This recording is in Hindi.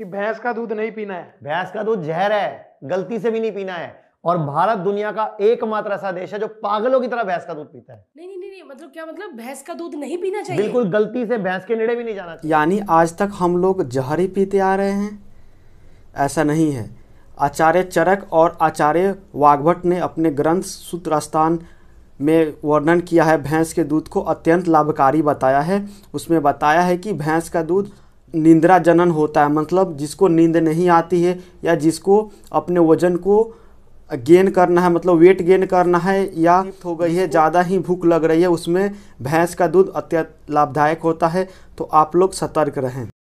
कि भैंस का दूध नहीं पीना है भैंस का दूध जहर है गलती से भी नहीं पीना है और भारत दुनिया का एकमात्र ऐसा देश है जो पागलों की तरह भैंस का दूध पीता है नहीं नहीं नहीं, मतलब क्या मतलब भैंस का दूध नहीं पीना चाहिए बिल्कुल गलती से भैंस के नेड़े भी नहीं जाना चाहिए यानी आज तक हम लोग जहर ही पीते आ रहे हैं ऐसा नहीं है आचार्य चरक और आचार्य वाग्भट ने अपने ग्रंथ सूत्रास्थान में वर्णन किया है भैंस के दूध को अत्यंत लाभकारी बताया है उसमें बताया है कि भैंस का दूध निंद्रा जनन होता है मतलब जिसको नींद नहीं आती है या जिसको अपने वजन को गेन करना है मतलब वेट गेन करना है या हो गई है ज़्यादा ही भूख लग रही है उसमें भैंस का दूध अत्यंत लाभदायक होता है तो आप लोग सतर्क रहें